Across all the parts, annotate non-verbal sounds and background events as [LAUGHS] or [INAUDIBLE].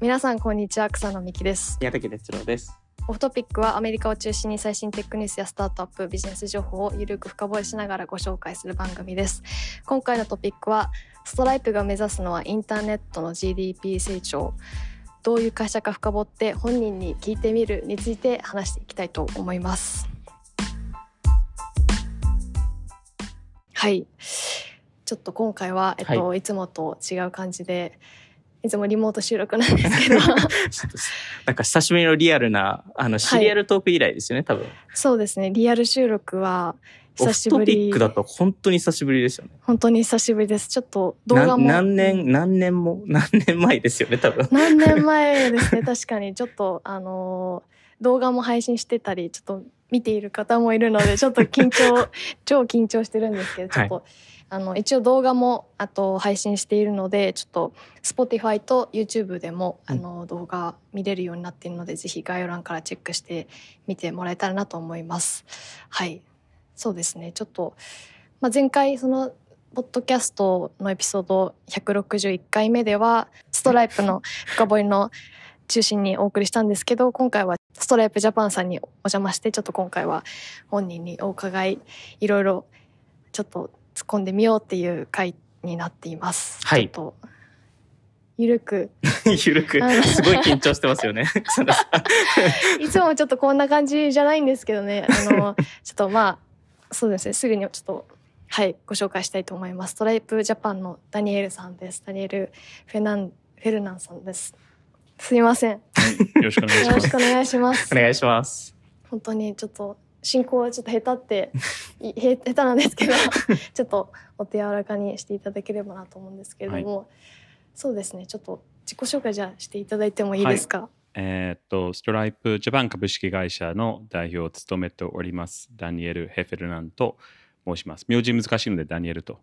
皆さんこんにちは草野美希です宮崎哲郎ですオフトピックはアメリカを中心に最新テックニュースやスタートアップビジネス情報をゆるく深掘りしながらご紹介する番組です今回のトピックはストライプが目指すのはインターネットの GDP 成長どういう会社か深掘って本人に聞いてみるについて話していきたいと思いますはいちょっと今回は、えっと、はい、いつもと違う感じでいつもリモート収録なんですけど [LAUGHS] なんか久しぶりのリアルなあのシリアルトーク以来ですよね、はい、多分そうですねリアル収録は久しぶりオフトピックだと本当に久しぶりですよね本当に久しぶりですちょっと動画も何年何年も [LAUGHS] 何年前ですよね多分何年前ですね確かにちょっとあの動画も配信してたりちょっと見ている方もいるのでちょっと緊張 [LAUGHS] 超緊張してるんですけどちょっと、はいあの一応動画もあと配信しているのでちょっと Spotify と YouTube でも、あの動画見れるようになっているので、うん、ぜひ概要欄からチェックして見てもらえたらなと思います。はいそうですねちょっと、まあ、前回そのポッドキャストのエピソード161回目ではストライプの [LAUGHS] 深掘りの中心にお送りしたんですけど今回はストライプジャパンさんにお邪魔してちょっと今回は本人にお伺いいろいろちょっと込んでみようっていう回になっています。はい。ゆるく。[LAUGHS] ゆるく。すごい緊張してますよね。[LAUGHS] いつもちょっとこんな感じじゃないんですけどね。あの、[LAUGHS] ちょっとまあ、そうですね。すぐにちょっと、はい、ご紹介したいと思います。トライプジャパンのダニエルさんです。ダニエル・フェナン、フェルナンさんです。すいません。よろしくお願いします。よろしくお願いします。お願いします。本当にちょっと進行はちょっと下手って [LAUGHS] へ下手なんですけど [LAUGHS] ちょっとお手柔らかにしていただければなと思うんですけれども、はい、そうですねちょっと自己紹介じゃしていただいてもいいですか、はい、えー、っとストライプジャパン株式会社の代表を務めておりますダニエル・ヘフェルナンと申します名字難しいのでダニエルと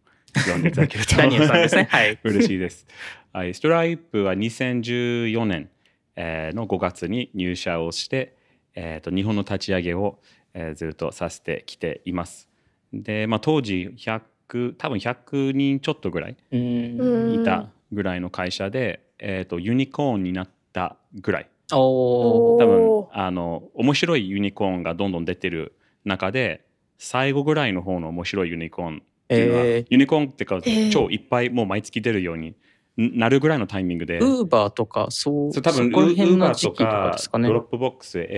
呼んでいただけると [LAUGHS] ダニエルさんですねはい嬉しいです、はい、ストライプは2014年えの5月に入社をして、えー、っと日本の立ち上げをえー、ずっとさせてきています。で、まあ、当時100多分100人ちょっとぐらいいたぐらいの会社で、えーと、ユニコーンになったぐらい多分あの面白いユニコーンがどんどん出てる中で最後ぐらいの方の面白いユニコーンっていうのは、えー、ユニコーンってか、えー、超いっぱいもう毎月出るようになるぐらいのタイミングで。ウーバーとか、そう、そう多分ウーバーとかドロップボックス、Airbnb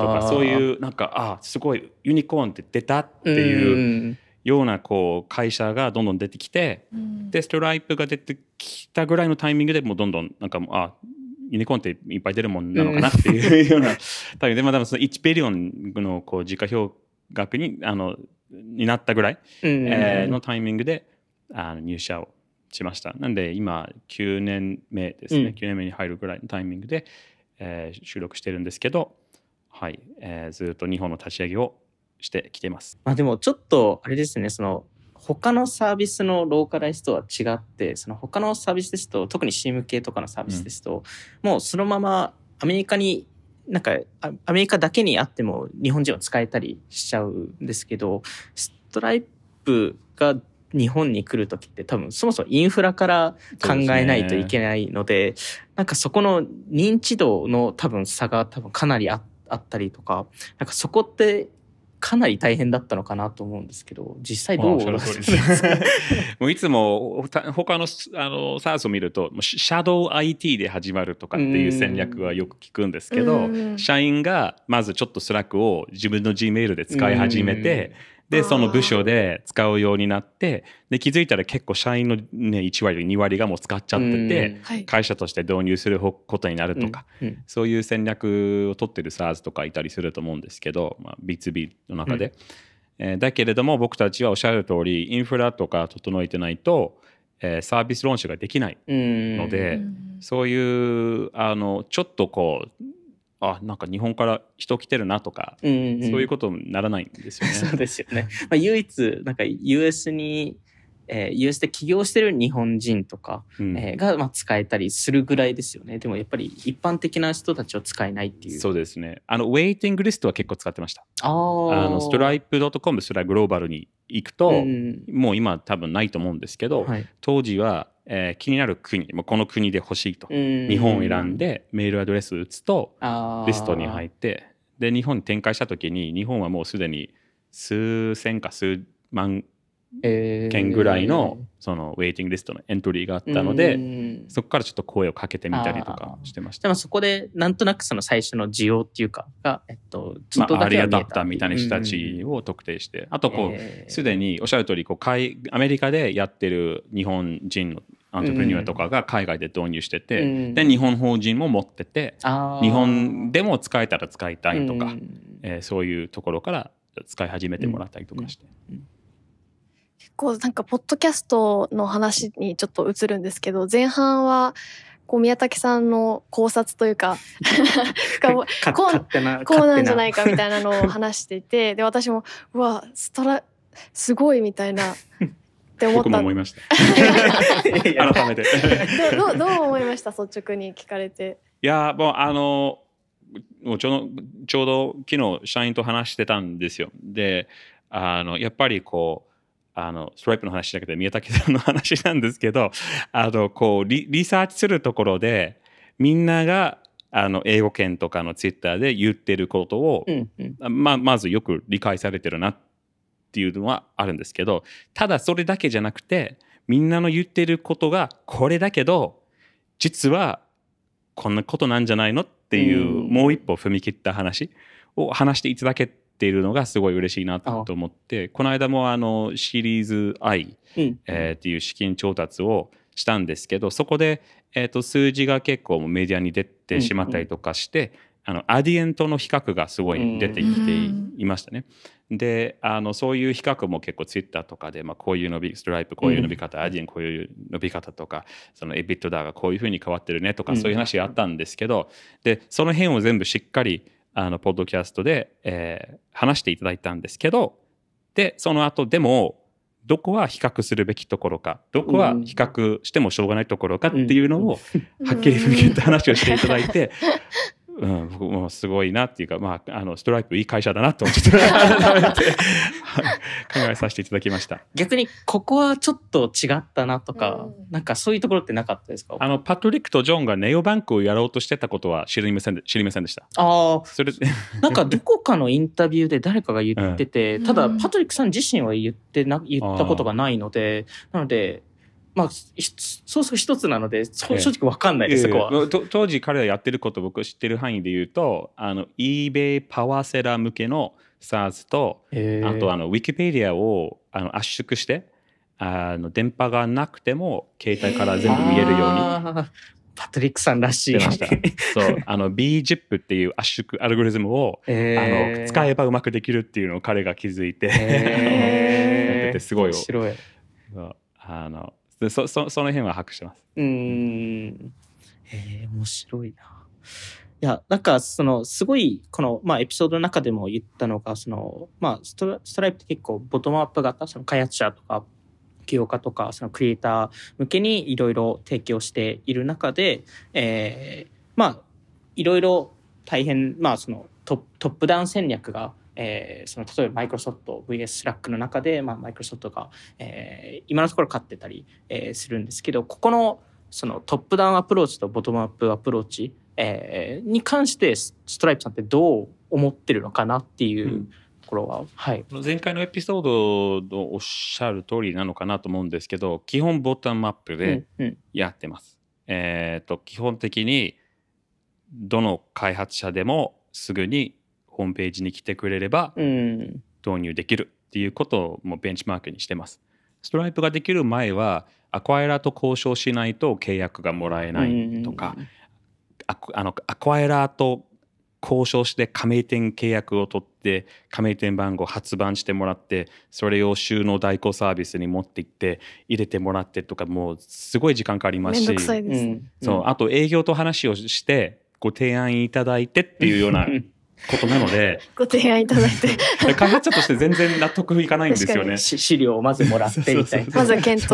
とか、そういう、なんか、あすごい、ユニコーンって出たっていう。ようなこう会社がどんどん出てきて、でストライプが出てきたぐらいのタイミングでもうどんどんなんかあユニコーンっていっぱい出るもんなのかなっていうような、タイミングで、まあ、でもその1ビリオンのこう時価評額にあのになったぐらい、えのタイミングであの入社をしました。なんで今9年目ですね、うん、9年目に入るぐらいのタイミングで、えー、収録してるんですけど、はいえー、ずっと日本の立ち上げをしてきてます。まあ、でもちょっとあれですねその他のサービスのローカライズとは違ってその他のサービスですと特に CM 系とかのサービスですと、うん、もうそのままアメリカになんかアメリカだけにあっても日本人は使えたりしちゃうんですけどストライプが日本に来る時って多分そもそもインフラから考えないといけないので、ね、なんかそこの認知度の多分差が多分かなりああったりとか、なんかそこってかなり大変だったのかなと思うんですけど、実際どうです [LAUGHS] もういつも他のあの s a スを見ると、シャドウ IT で始まるとかっていう戦略はよく聞くんですけど、社員がまずちょっとスラックを自分の Gmail で使い始めて、でその部署で使うようになってで気づいたら結構社員の、ね、1割2割がもう使っちゃってて、会社として導入することになるとか、そういう戦略を取ってる SARS とかいたりすると思うんですけど、まあ、B2B の中で、うん、えー、だけれども僕たちはおっしゃる通りインフラとか整えてないと、えー、サービスローンチができないので、そういうあのちょっとこうあなんか日本から人来てるなとか、うんうん、そういうことにならないんですよね。[LAUGHS] そうですよね。まあ、唯一なんか US にえー、US で起業してる日本人とか、うん、えー、が、まあ、使えたりするぐらいですよねでもやっぱり一般的な人たちは使えないっていうそうですねあのウェイティングリストは結構使ってましたあのストライプ .com それはグローバルに行くと、うん、もう今多分ないと思うんですけど、はい、当時は、えー、気になる国この国で欲しいと、うん、日本を選んでメールアドレス打つとリストに入ってで日本に展開した時に日本はもうすでに数千か数万件ぐらいのそのウェイティングリストのエントリーがあったので、そこからちょっと声をかけてみたりとかしてました。でもそこでなんとなくその最初の需要っていうかが、えっと、ちょっとだけ見えた、まあ、アリアダプターみたいな人たちを特定して、あとこうすでにおっしゃる通りこうアメリカでやってる日本人のアントプレニュアとかが海外で導入してて、うん、で日本法人も持ってて日本でも使えたら使いたいとか、うん、えー、そういうところから使い始めてもらったりとかして。うん構なんかポッドキャストの話にちょっと移るんですけど前半はこう宮武さんの考察というか [LAUGHS] こうこうなんじゃないかみたいなのを話していてで私もうわストラすごいみたいなって思った僕も思いました [LAUGHS] 改めてどどう思いました率直に聞かれて。いやもうあのもうちょちょうど昨日社員と話してたんですよ。であのやっぱりこうあのストライプの話じゃなくて宮武さんの話なんですけどあのこうリリサーチするところでみんながあの英語圏とかのツイッターで言ってることを、うんうん、ままずよく理解されてるなっていうのはあるんですけどただそれだけじゃなくてみんなの言ってることがこれだけど実はこんなことなんじゃないのっていう、うん、もう一歩踏み切った話を話していただけているのがすごい嬉しいなと思ってこの間もあのシリーズ I、うんえー、っていう資金調達をしたんですけどそこで、えー、と数字が結構メディアに出てしまったりとかして、うんうん、あのアディエントの比較がすごい出てきていましたね。であのそういう比較も結構ツイッターとかで、まあ、こういう伸びストライプこういう伸び方、うん、アディエンこういう伸び方とかそのエビットダーがこういうふうに変わってるねとかそういう話があったんですけど、でその辺を全部しっかりあの、ポッドキャストで、えー、話していただいたんですけど、で、その後でも、どこは比較するべきところか、どこは比較してもしょうがないところかっていうのを、はっきり向けて話をしていただいて、[LAUGHS] うん、僕もすごいなっていうか、まあ、あのストライプいい会社だなと思って考えさせていただきました逆にここはちょっと違ったなとか、うん、なんかそういうところってなかったですかあのパトリックとジョンがネオバンクをやろうとしてたことは知りませんで知りませんでしたああそれなんかどこかのインタビューで誰かが言ってて、うん、ただパトリックさん自身は言ってな言ったことがないのでなのでまあ、そうそう一つなので、正直わかんないです、そこは。当時彼がやってること僕知ってる範囲で言うと、あの eBay パワーセラー向けの SARS と、あとあの Wikipedia をあの圧縮して、あの電波がなくても携帯から全部見えるように。パトリックさんらしい。しそうあの b z i p っていう圧縮アルゴリズムを、あの使えばうまくできるっていうのを彼が気づいて、[LAUGHS] やっててすごい。面白い。あのでそそその辺は把握してます。うんへえ面白いな。いや、なんか、その、すごい、この、まあ、エピソードの中でも言ったのが、その、まあ、ストライプって結構、ボトムアップ型、その開発者とか、起業家とか、そのクリエイター向けにいろいろ提供している中で、えー、まあ、いろいろ大変、まあ、そのト、トップダウン戦略が、えー、その例えばマイクロソフト VS スラックの中で、まあ、マイクロソフトが、えー、今のところ勝ってたり、えー、するんですけどここのそのトップダウンアプローチとボトムアップアプローチ、えー、に関してストライプさんってどう思ってるのかなっていう。ところは、うん、はい、前回のエピソードのおっしゃる通りなのかなと思うんですけど基本ボトムアップでやってます。うんうん、えー、と基本的にどの開発者でもすぐにホームページに来てくれれば導入できるっていうことをもうベンチマークにしてます。ストライプができる前はアクアエラーと交渉しないと契約がもらえないとか、アクアエラーと交渉して加盟店契約を取って加盟店番号発売してもらってそれを収納代行サービスに持って行って入れてもらってとかもうすごい時間かかりますし、そうあと営業と話をしてご提案いただいてっていうような [LAUGHS] ことなので。ご提案いただいて。[LAUGHS] 開発者として全然納得いかないんですよね。資料をまずもらってみたいな。まず検討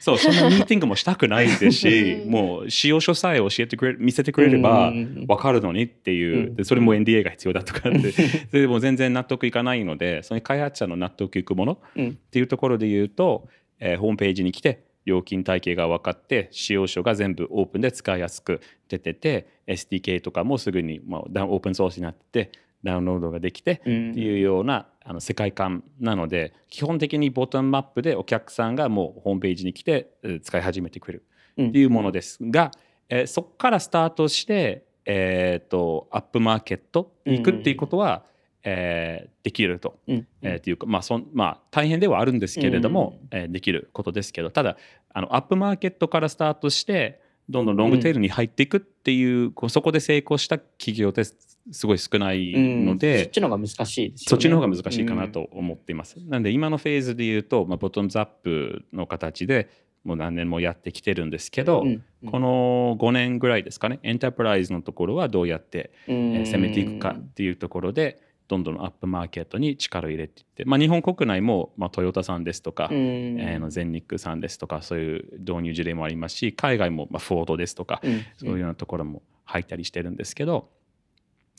そう。そんなミーティングもしたくないですし、もう使用書さえ教えてくれ、見せてくれれば分かるのにっていう、でそれも NDA が必要だとかって、それ [LAUGHS] でも全然納得いかないので、その開発者の納得いくものっていうところで言うと、えー、ホームページに来て、料金体系が分かって使用書が全部オープンで使いやすく出てて SDK とかもすぐに、まあ、オープンソースになっててダウンロードができてっていうような、あの世界観なので基本的にボトムアップでお客さんがもうホームページに来て使い始めてくるっていうものですが、えそこからスタートして、えっと、アップマーケットに行くっていうことは、えー、できると、うん、えー、っていうか、まあそまあ、大変ではあるんですけれども、うん、えー、できることですけどただあのアップマーケットからスタートしてどんどんロングテールに入っていくっていう、うん、そこで成功した企業ですすごい少ないので、うん、そっちの方が難しい、ね、そっちの方が難しいかなと思っています。なんで今のフェーズで言うと、まあ、ボトムズアップの形でもう何年もやってきてるんですけど、うんうん、この5年ぐらいですかねエンタープライズのところはどうやって攻めていくかっていうところで、どんどんアップマーケットに力を入れていって、まあ、日本国内も、まあ、トヨタさんですとか、うん、えー、全日空さんですとかそういう導入事例もありますし海外も、まあ、フォードですとか、うん、そういうようなところも入ったりしてるんですけど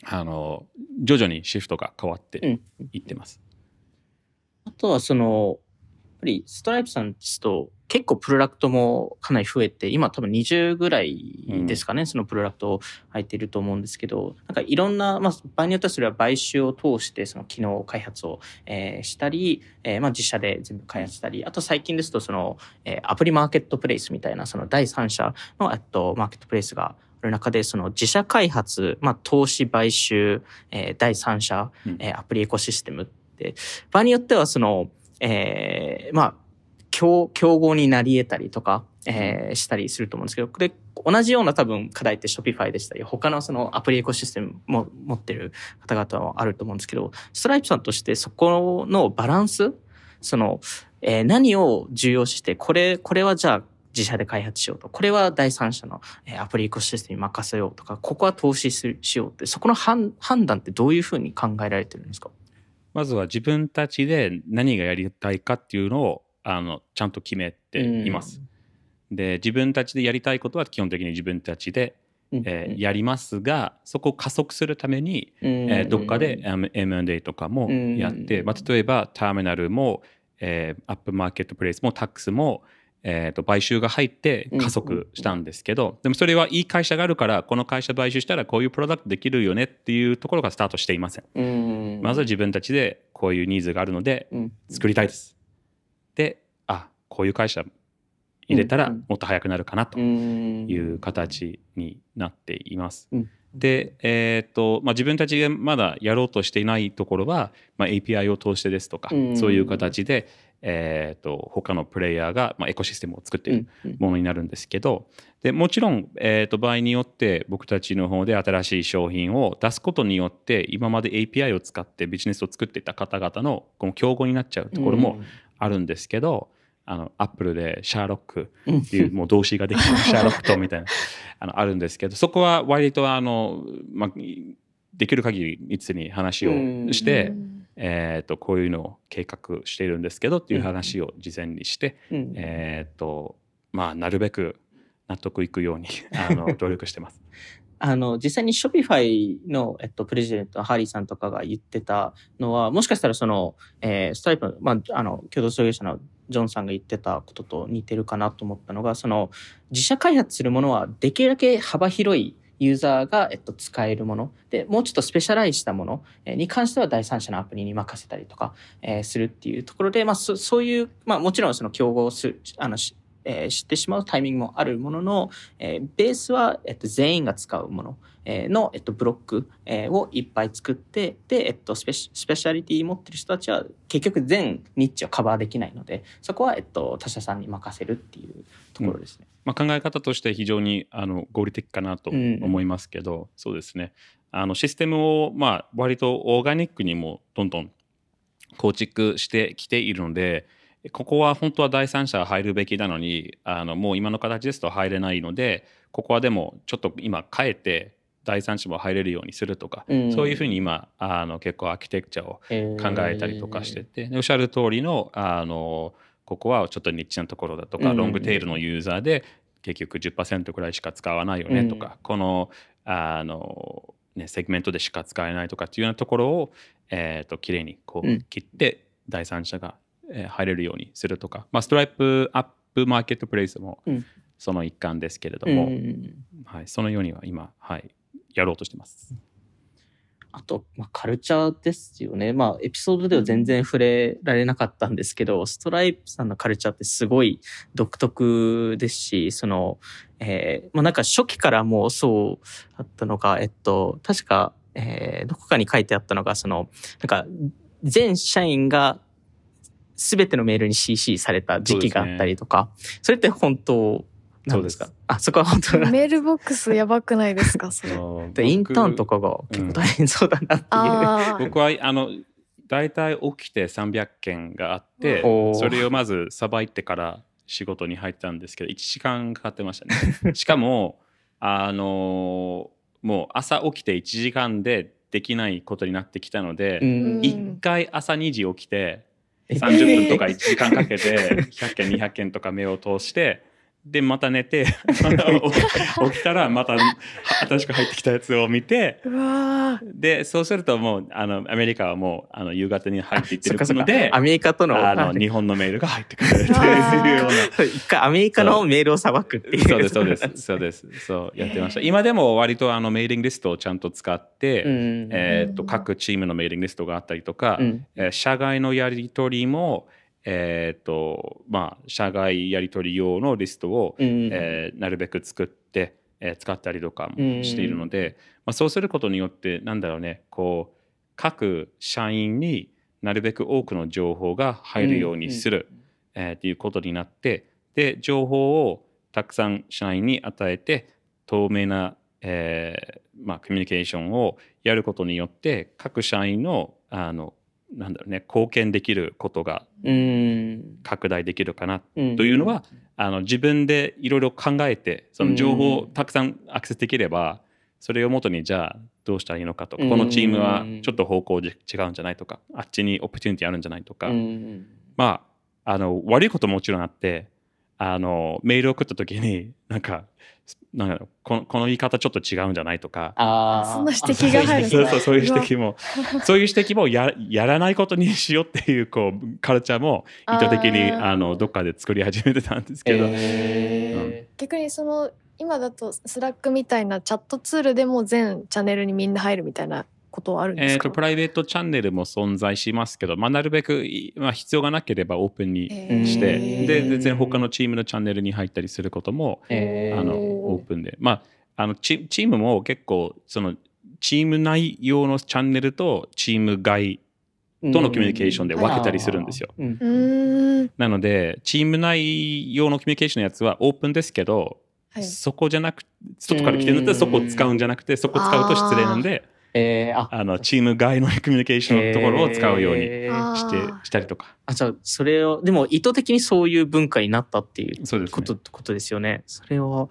あの徐々にシフトが変わっていってます。うん、あとはそのっぱりストライプさんですと、結構プロダクトもかなり増えて、今多分20ぐらいですかね、うん、そのプロダクト入っていると思うんですけど、なんかいろんな、まあ、場合によってはそれは買収を通して、その機能開発を、えー、したり、えー、まあ自社で全部開発したり、あと最近ですと、その、えー、アプリマーケットプレイスみたいな、その第三者の、えっと、マーケットプレイスがる中で、その自社開発、まあ、投資買収、えー、第三者、えー、アプリエコシステムって、場合によってはその、えー、まあ、競、競合になり得たりとか、えー、したりすると思うんですけど、で、同じような多分課題って Shopify でしたり、他のそのアプリエコシステムも持ってる方々はあると思うんですけど、ストライプさんとしてそこのバランス、その、えー、何を重要視して、これ、これはじゃあ自社で開発しようと、これは第三者のアプリエコシステムに任せようとか、ここは投資しようって、そこの判断ってどういうふうに考えられてるんですかまずは自分たちで何がやりたいかっていうのをあのちゃんと決めています。うん、で自分たちでやりたいことは基本的に自分たちで、うん、えー、やりますがそこを加速するために、うん、えー、どっかで M&A とかもやって、まあ、例えばターミナルも、えー、アップマーケットプレイスもタックスも、えー、と買収が入って加速したんですけど、でもそれはいい会社があるからこの会社買収したらこういうプロダクトできるよねっていうところがスタートしていません、まずは自分たちでこういうニーズがあるので作りたいです、であこういう会社入れたらもっと早くなるかなという形になっています。で、えーとまあ、自分たちがまだやろうとしていないところは、まあ、API を通してですとか、そういう形で、えーと、他のプレイヤーが、まあ、エコシステムを作っているものになるんですけど、でもちろん、えーと、場合によって僕たちの方で新しい商品を出すことによって今まで API を使ってビジネスを作っていた方々のこの競合になっちゃうところもあるんですけど。うん、あのアップルでシャーロックっていうもう動詞ができてる [LAUGHS] シャーロックとみたいなあのあるんですけどそこは割とあの、まあ、できる限りいつに話をして、うんえーと、こういうのを計画しているんですけどっていう話を事前にして、うん、えーとまあ、なるべく納得いくように [LAUGHS] あの努力してます。あの実際に Shopify の、えっと、プレジデントハリーさんとかが言ってたのはもしかしたらその、えー、ストライプ、まあ、あの共同創業者のジョンさんが言ってたことと似てるかなと思ったのがその自社開発するものはできるだけ幅広いユーザーが、えっと、使えるものでもうちょっとスペシャライしたものに関しては第三者のアプリに任せたりとか、えー、するっていうところで、まあ、そそういう、まあ、もちろんその競合すあのえー、知ってしまうタイミングもあるものの、えー、ベースは、えっと、全員が使うもの、えー、の、えっと、ブロック、えー、をいっぱい作って、で、えっとスペシ、スペシャリティ持ってる人たちは結局全ニッチをカバーできないので、そこは、えっと、他社さんに任せるっていうところですね。うん、まあ、考え方として非常にあの合理的かなと思いますけど、うん、そうですね。あのシステムを、まあ、割とオーガニックにもどんどん構築してきているので、ここは本当は第三者入るべきなのにあのもう今の形ですと入れないのでここはでもちょっと今変えて第三者も入れるようにするとか、うん、そういうふうに今あの結構アーキテクチャを考えたりとかしてて、えー、おっしゃる通りのあのここはちょっとニッチなところだとか、うん、ロングテールのユーザーで結局10%くらいしか使わないよねとか、うん、このあの、ね、セグメントでしか使えないとかっていうようなところを、えーと、きれいにこう切って、第三者がえー、入れるようにするとか、まあ、ストライプアップマーケットプレイスもその一環ですけれども、うん、はい、そのようには今、はい、やろうとしてます。あと、まあ、カルチャーですよね。まあ、エピソードでは全然触れられなかったんですけど、ストライプさんのカルチャーってすごい独特ですし、その、えー、まあ、なんか初期からもうそうあったのが、えっと、確か、えー、どこかに書いてあったのが、その、なんか、全社員がすべてのメールに CC された時期があったりとか、そね、それって本当なんですかあ、そこは本当メールボックスやばくないですかそれ。インターンとかが結構大変そうだなっていう、うん、僕は、あの、大体起きて300件があって、それをまずさばいてから仕事に入ったんですけど、1時間かかってましたね。[LAUGHS] しかも、あのもう朝起きて1時間でできないことになってきたので、う1回朝2時起きて、30分とか1時間かけて100件200件とか目を通してでまた寝て [LAUGHS] [LAUGHS] 起きたらまた新しく入ってきたやつを見てでそうするともうあのアメリカはもうあの夕方に入っていってるのでアメリカとのあの日本のメールが入ってくるっていうような一回 [LAUGHS] アメリカのメールをさばくっていうそうですそうですそうですそうやってました今でも割とあのメーリングリストをちゃんと使って、えっと各チームのメーリングリストがあったりとか、社外のやり取りもえっ、ー、とまあ、社外やり取り用のリストを、うん、えー、なるべく作って、えー、使ったりとかもしているので、うん、まあ、そうすることによってなんだろうねこう各社員になるべく多くの情報が入るようにする、えっていうことになってで情報をたくさん社員に与えて透明な、えまあ、コミュニケーションをやることによって各社員のあのなんだろうね貢献できることが拡大できるかなというのは、あの自分でいろいろ考えてその情報をたくさんアクセスできれば、それをもとにじゃあどうしたらいいのかとか、このチームはちょっと方向違うんじゃないとかあっちにオプチュニティあるんじゃないとか、まああの悪いことももちろんあってあの、メール送った時に、[LAUGHS] なんか、なんだろこの、この言い方ちょっと違うんじゃないとか。あその指摘が入る。そうそう、そういう指摘も、そういう指摘もややらないことにしようっていう、こう、カルチャーも意図的に、あの、どっかで作り始めてたんですけど。えーうん、逆にその、今だとスラックみたいなチャットツールでも全チャンネルにみんな入るみたいなことはあるんですか、えー、とプライベートチャンネルも存在しますけど、まあ、なるべく、まあ、必要がなければオープンにして、えー、で全然他のチームのチャンネルに入ったりすることも、えー、あのオープンで、まあ、あのチチームも結構そのチーム内用のチャンネルとチーム外とのコミュニケーションで分けたりするんですよ。うんなのでチーム内用のコミュニケーションのやつはオープンですけど、はい、そこじゃなく外から来てるんだったらそこを使うんじゃなくてそこ使うと失礼なんで。えー、ああのチーム外のコミュニケーションのところを使うようにして、えー、したりとかあじゃあそれをでも意図的にそういう文化になったっていうこと,、ね、ことですよねそれは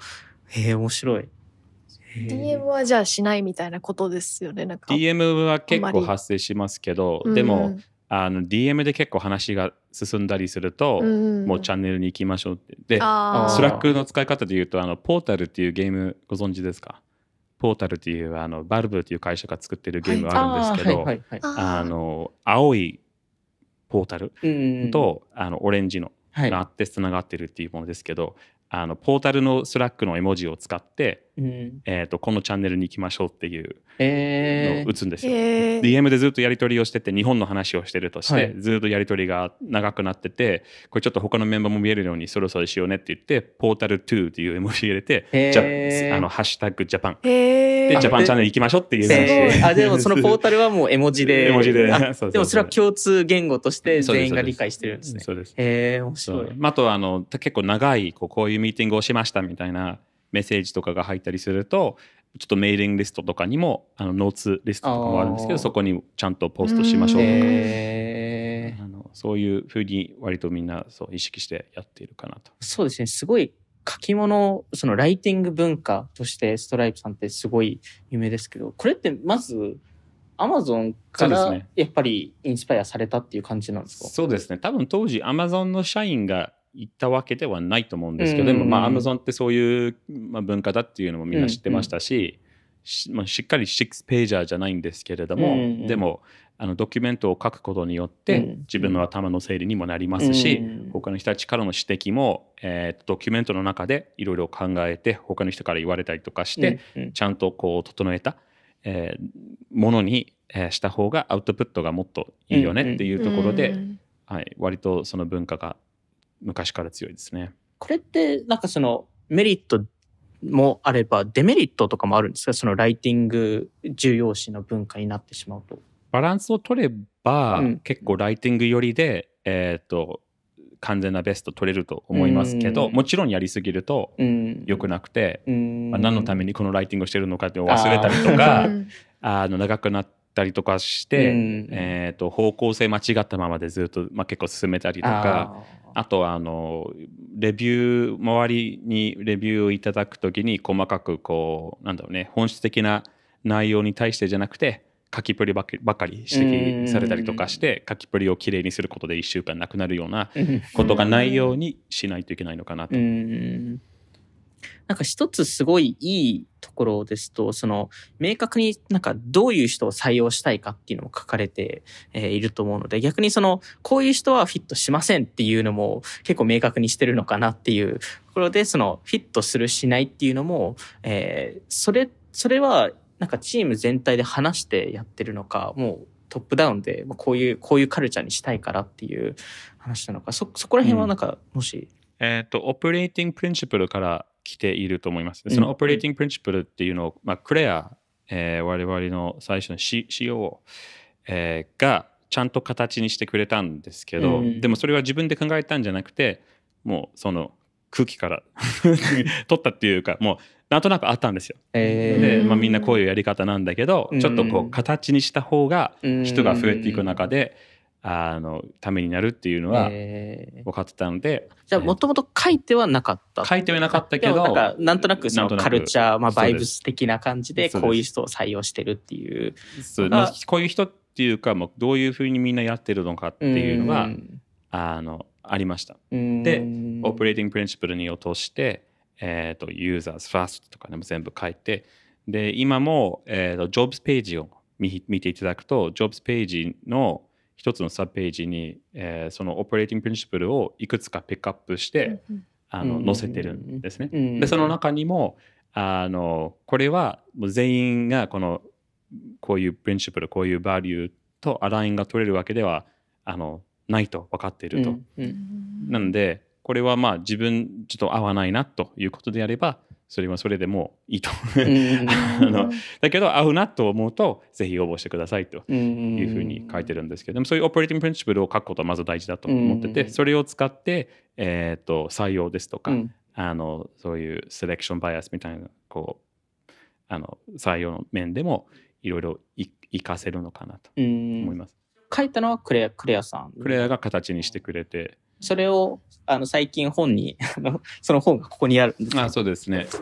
へえー、面白い DM はじゃあしないみたいなことですよねなんか DM は結構発生しますけど、でもあの DM で結構話が進んだりすると、うん、もうチャンネルに行きましょうってでスラックの使い方で言うとあのポータルっていうゲームご存知ですかポータルというあのバルブという会社が作ってるゲームあるんですけど、はいああの青いポータルとあのオレンジのがあってつながってるっていうものですけど、あのポータルのスラックの絵文字を使ってうん、えーと、このチャンネルに行きましょうっていうのを打つんですよ。えー、DM でずっとやり取りをしてて日本の話をしてるとして、はい、ずっとやり取りが長くなっててこれちょっと他のメンバーも見えるようにそろそろしようねって言ってポータル2っていう絵文字入れて、えー、じゃあのハッシュタグジャパン、えー、でジャパンチャンネル行きましょうっていう話で、あでもそのポータルはもう絵文字で絵文字で [LAUGHS] でもそれは共通言語として全員が理解してるんですね。そうですへえ面白い。まあ、あとあの結構長いこうこういうミーティングをしましたみたいな。メッセージとかが入ったりするとちょっとメーリングリストとかにもあのノーツリストとかもあるんですけどそこにちゃんとポストしましょうとか、あのそういうふうに割とみんなそう意識してやっているかなと。そうですねすごい書き物そのライティング文化としてストライプさんってすごい有名ですけどこれってまずアマゾンからやっぱりインスパイアされたっていう感じなんですかそうですね多分当時アマゾンの社員がったわけではないと思うんですけど、でもまあアマゾンってそういう、まあ、文化だっていうのもみんな知ってましたし、しまあ、しっかりスページャーじゃないんですけれども、うんうん、でもあのドキュメントを書くことによって、自分の頭の整理にもなりますし、うんうん、他の人たちからの指摘も、えー、ドキュメントの中でいろいろ考えて他の人から言われたりとかして、うんうん、ちゃんとこう整えた、えー、ものに、えー、した方がアウトプットがもっといいよねっていうところで、うんうん、はい、割とその文化が昔から強いですね。これってなんかそのメリットもあればデメリットとかもあるんですかそのライティング重要視の文化になってしまうと。バランスを取れば、うん、結構ライティング寄りで、えっ、ー、と完全なベスト取れると思いますけど、もちろんやりすぎると良くなくて、まあ、何のためにこのライティングをしてるのかって忘れたりとか [LAUGHS] あの長くなって。ったりとかして、うん、えーと、方向性間違ったままでずっと、まあ、結構進めたりとかあとあのレビュー周りにレビューをいただくときに細かくこうなんだろうね本質的な内容に対してじゃなくて書きっぷりばかり指摘されたりとかして書きっぷりをきれいにすることで1週間なくなるようなことがないようにしないといけないのかなと。うんなんか一つすごいいいところですと、その、明確になんかどういう人を採用したいかっていうのも書かれて、えいると思うので、逆にその、こういう人はフィットしませんっていうのも結構明確にしてるのかなっていうところで、その、フィットするしないっていうのも、えー、それ、それは、なんかチーム全体で話してやってるのか、もうトップダウンで、こういう、こういうカルチャーにしたいからっていう話なのか、そ、そこら辺はなんか、もし、うん、えっ、ー、と、オペレーティングプリンシプルから来ていると思います。そのオペレーティング・プリンシプルっていうのを、まあ、クレア、えー、我々の最初の CEO、えー、がちゃんと形にしてくれたんですけど、うん、でもそれは自分で考えたんじゃなくてもうその空気から [LAUGHS] 取ったっていうかもうなんとなくあったんですよ。えー、で、まあ、みんなこういうやり方なんだけど、うん、ちょっとこう形にした方が人が増えていく中で。うんあのためになるっていうのは分かってたので、じゃあもともと書いてはなかった書いてはなかったけどなんかなんとなくそのカルチャー、まあ、バイブス的な感じでこういう人を採用してるっていうそうこういう人っていうかもうどういうふうにみんなやってるのかっていうのはあのありましたでオペレーティングプリンシプルに落として、えーと、ユーザーズファーストとかでも全部書いてで今も、えーと、ジョブズページを見見ていただくとジョブズページの「一つのサブページに、えー、そのオペレーティングプリンシプルをいくつかピックアップして、うん、あの載せてるんですね。うん、でその中にもあのこれはもう全員がこのこういうプリンシプルこういうバリューとアラインが取れるわけではあのないと分かっていると。うん、なのでこれはまあ自分ちょっと合わないなということであればそれはそれでもいいとあのだけど合うなと思うとぜひ応募してくださいというふうに書いてるんですけどそういうオペレーティングプリンシプルを書くことはまず大事だと思っててそれを使って、えーと、採用ですとか、うん、あのそういうセレクションバイアスみたいなこうあの採用の面でもいろいろ活かせるのかなと思います。書いたのはクレアクレアさんクレアが形にしてくれてそれをあの最近本に [LAUGHS] あのその本がここにあるんですあそうですね [LAUGHS] こ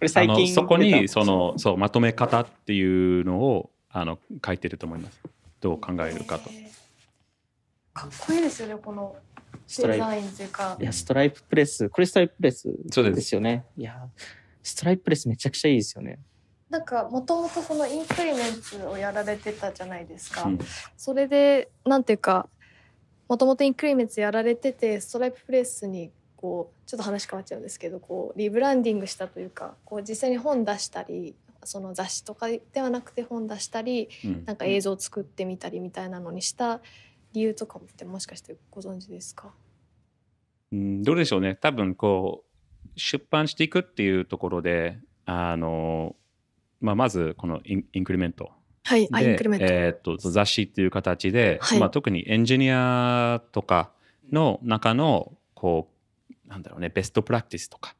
れ最近そこにそのそうまとめ方っていうのをあの書いてると思いますどう考えるかと、かっこいいですよねこのデザインというかいやストライププレスこれストライププレスそうですよねいやストライププレスめちゃくちゃいいですよねなんかもともとこのインクリメンツをやられてたじゃないですか、うん、それでなんていうかもともとインクリメンツやられててストライププレスにこうちょっと話変わっちゃうんですけどこうリブランディングしたというかこう実際に本出したりその雑誌とかではなくて本出したり、うん、なんか映像作ってみたりみたいなのにした理由とかもってもしかしてご存知ですかうんどうでしょうね多分こう出版していくっていうところであの、まあ、まずこのインインクリメントはい、でえっと雑誌っていう形で、はい、まあ、特にエンジニアとかの中のこうなんだろうねベストプラクティスとか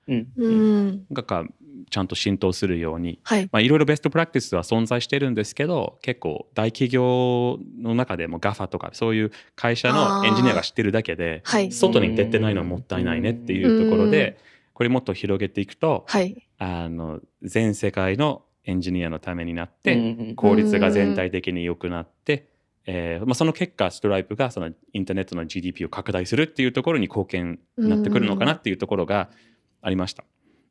が、ちゃんと浸透するように、はいまあ、いろいろベストプラクティスは存在してるんですけど結構大企業の中でも GAFA とかそういう会社のエンジニアが知ってるだけで、はい、外に出てないのはもったいないねっていうところでこれもっと広げていくと、はい、あの全世界のエンジニアのためになって、効率が全体的に良くなって、えーまあ、その結果ストライプがそのインターネットの GDP を拡大するっていうところに貢献になってくるのかなっていうところがありました。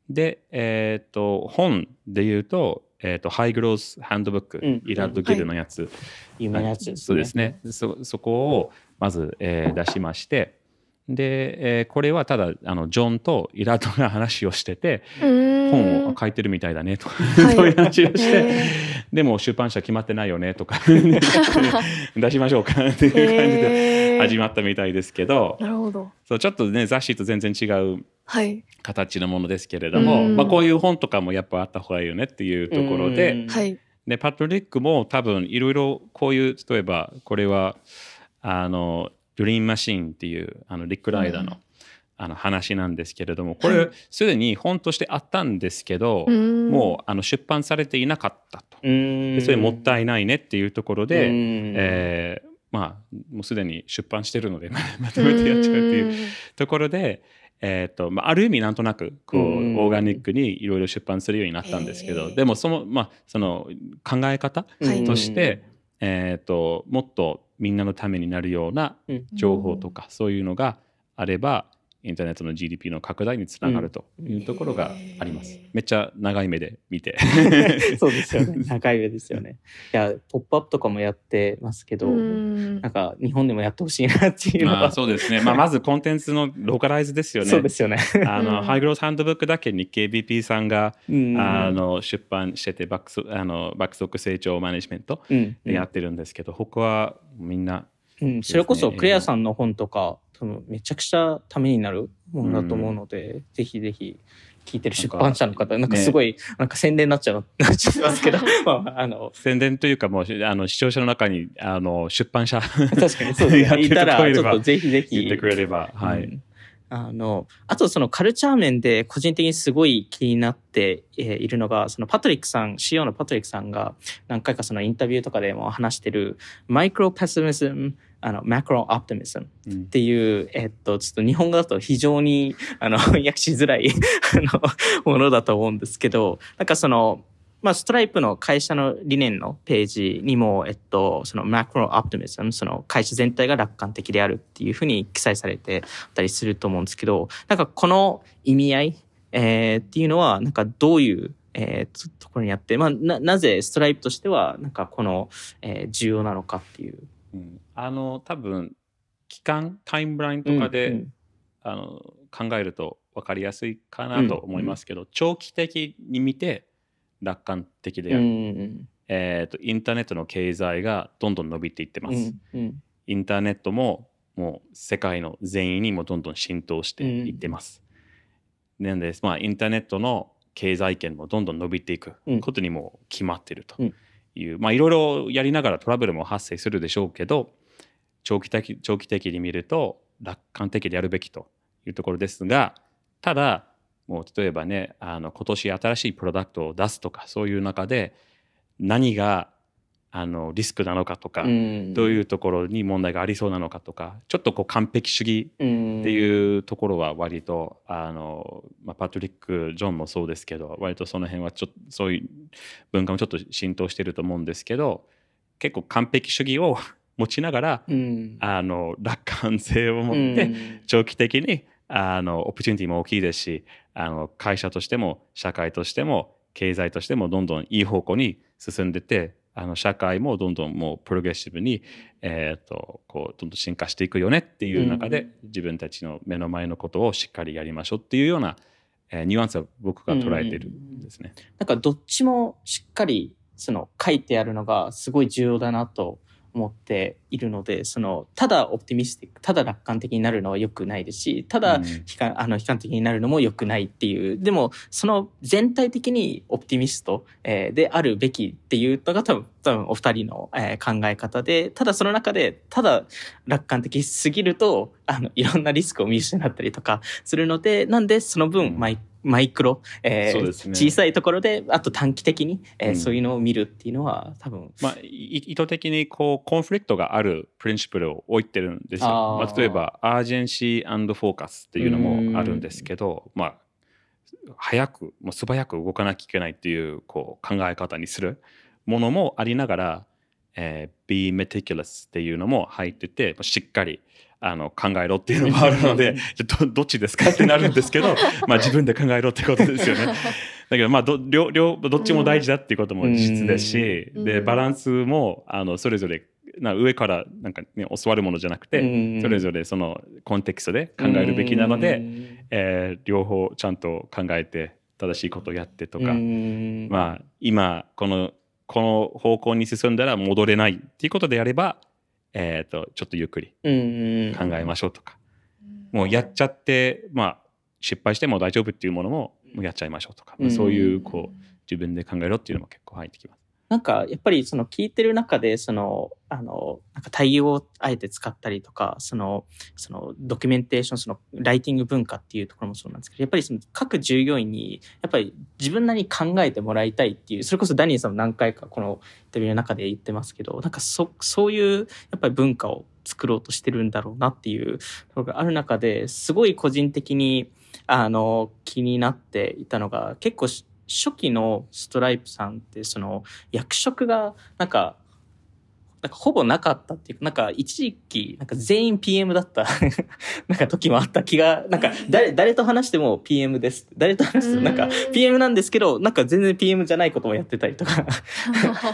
で、えーと、本で言うと,、えーと、ハイグロースハンドブック、うん、イラッド・ギルのやつ、うはい、やつですね。そうですねそこをまず、えー、出しましてで、えー、これはただあのジョンとイラトが話をしてて本を書いてるみたいだねとかそういう話をして、はい、でも出版社決まってないよねとか [LAUGHS] 出しましょうかっていう感じで始まったみたいですけどなるほどそうちょっとね雑誌と全然違う形のものですけれども、はい、まあ、こういう本とかもやっぱあった方がいいよねっていうところで,、はい、でパトリックも多分いろいろこういう例えばこれはあのドリームマシンっていうあのリック・ライダーの、うん、あの話なんですけれどもこれすでに本としてあったんですけど、もうあの出版されていなかったとそれもったいないねっていうところで、えー、まあもうすでに出版してるので [LAUGHS] まとめてやっちゃうっていうところで。えーとまあ、ある意味なんとなくこう、うん、オーガニックにいろいろ出版するようになったんですけど、えー、でもその,、まあ、その考え方として、うん、えーともっとみんなのためになるような情報とか、そういうのがあればインターネットの GDP の拡大につながるというところがあります。うん、めっちゃ長い目で見て。[LAUGHS] そうですよね。[LAUGHS] 長い目ですよね。いや、ポップアップとかもやってますけど、んなんか日本でもやってほしいなっていうのは。まあ、そうですね。まあ、[LAUGHS] まずコンテンツのローカライズですよね。そうですよね。あの、ハイグロースハンドブックだけ日経 BP さんが、んあの出版してて爆速、あの爆速成長マネジメントやってるんですけど、他はみんなうん、それこそクレアさんの本とか、多分めちゃくちゃためになるものだと思うので、うん、ぜひぜひ聞いてる出版社の方、なんかすごい、なんか宣伝になっちゃう、なっちゃいますけど、[LAUGHS] まあ、あの。宣伝というかもう、あの、視聴者の中に、あの、出版社 [LAUGHS] 確かにそうですね。[LAUGHS] いたら、ちょっとぜひぜひ。言ってくれれば、はい。あの、あとそのカルチャー面で個人的にすごい気になっているのが、そのパトリックさん、CEO のパトリックさんが何回かそのインタビューとかでも話してるマイクロパスミズム、あの、マクロオプティミズムっていう、うん、えっと、ちょっと日本語だと非常に、あの、[LAUGHS] 訳しづらいあの、ものだと思うんですけど、なんかその、まあ、ストライプの会社の理念のページにも、えっと、そのマクロオプティミズム、その会社全体が楽観的であるっていうふうに記載されてたりすると思うんですけど、なんかこの意味合い、えー、っていうのは、なんかどういう、えー、ところにあって、まあ、な、なぜストライプとしては、なんかこの、えー、重要なのかっていう。うん、あの、多分、期間、タイムラインとかで、うんうん、あの、考えると分かりやすいかなと思いますけど、うんうん、長期的に見て、楽観的である、うん、えーと、インターネットの経済がどんどん伸びていってます、うんうん、インターネットももう世界の全員にもどんどん浸透していってます、うん、なんでまあインターネットの経済圏もどんどん伸びていくことにも決まってるという、まあいろいろやりながらトラブルも発生するでしょうけど長期的長期的に見ると楽観的でやるべきというところですがただもう例えばねあの今年新しいプロダクトを出すとかそういう中で何があのリスクなのかとか、うん、どういうところに問題がありそうなのかとかちょっとこう完璧主義っていうところは割と、うん、あの、まあ、パトリック・ジョンもそうですけど割とその辺はちょそういう文化もちょっと浸透してると思うんですけど結構完璧主義を [LAUGHS] 持ちながら、うん、あの楽観性を持って長期的にあのオプチュニティも大きいですしあの会社としても社会としても経済としてもどんどんいい方向に進んでてあの社会もどんどんもうプログレッシブに、えー、とこうどんどん進化していくよねっていう中で、自分たちの目の前のことをしっかりやりましょうっていうような、えー、ニュアンスは僕が捉えてるんですね。うん、なんかどっちもしっかりその書いてあるのがすごい重要だなと思っているのでそのただオプティミスティックただ楽観的になるのは良くないですしただ、うん、あの悲観的になるのも良くないっていうでもその全体的にオプティミスト、えー、であるべきっていうのが多分多分お二人の、えー、考え方でただその中でただ楽観的すぎるとあのいろんなリスクを見失ったりとかするのでなんでその分毎回、マイクロ、えー、ね、小さいところであと短期的に、えー、うん、そういうのを見るっていうのは多分、まあ、意図的にこうコンフリクトがあるプリンシプルを置いてるんですよ、まあ、例えばアージェンシーフォーカスっていうのもあるんですけど、まあ、早くまあ、素早く動かなきゃいけないっていうこう考え方にするものもありながら、えー、be meticulous っていうのも入っててしっかり、あの考えろっていうのもあるので [LAUGHS] どどっちですかってなるんですけど [LAUGHS] まあ自分で考えろってことですよね。だけどまあど両両どっちも大事だっていうことも実ですし、うん、でバランスもあのそれぞれな上からなんか、ね、教わるものじゃなくて、それぞれそのコンテキストで考えるべきなので、えー、両方ちゃんと考えて正しいことをやってとか、まあ今このこの方向に進んだら戻れないっていうことであればえっ、ー、と、ちょっとゆっくり考えましょうとか、もうやっちゃって、まあ、失敗しても大丈夫っていうものもやっちゃいましょうとか、そういう、こう、自分で考えろっていうのも結構入ってきます。なんかやっぱりその聞いてる中でそのあのなんか対応をあえて使ったりとかそのそのドキュメンテーションそのライティング文化っていうところもそうなんですけどやっぱりその各従業員にやっぱり自分なりに考えてもらいたいっていうそれこそダニーさんも何回かこのインタビューの中で言ってますけどなんかそそういうやっぱり文化を作ろうとしてるんだろうなっていうところがある中ですごい個人的にあの気になっていたのが結構初期のストライプさんってその役職がなんかなんかほぼなかったっていうか、なんか一時期、なんか全員 PM だった [LAUGHS] なんか時もあった気が、なんか誰、誰と話しても PM です。誰と話してもなんか PM なんですけど、なんか全然 PM じゃないこともやってたりとか [LAUGHS]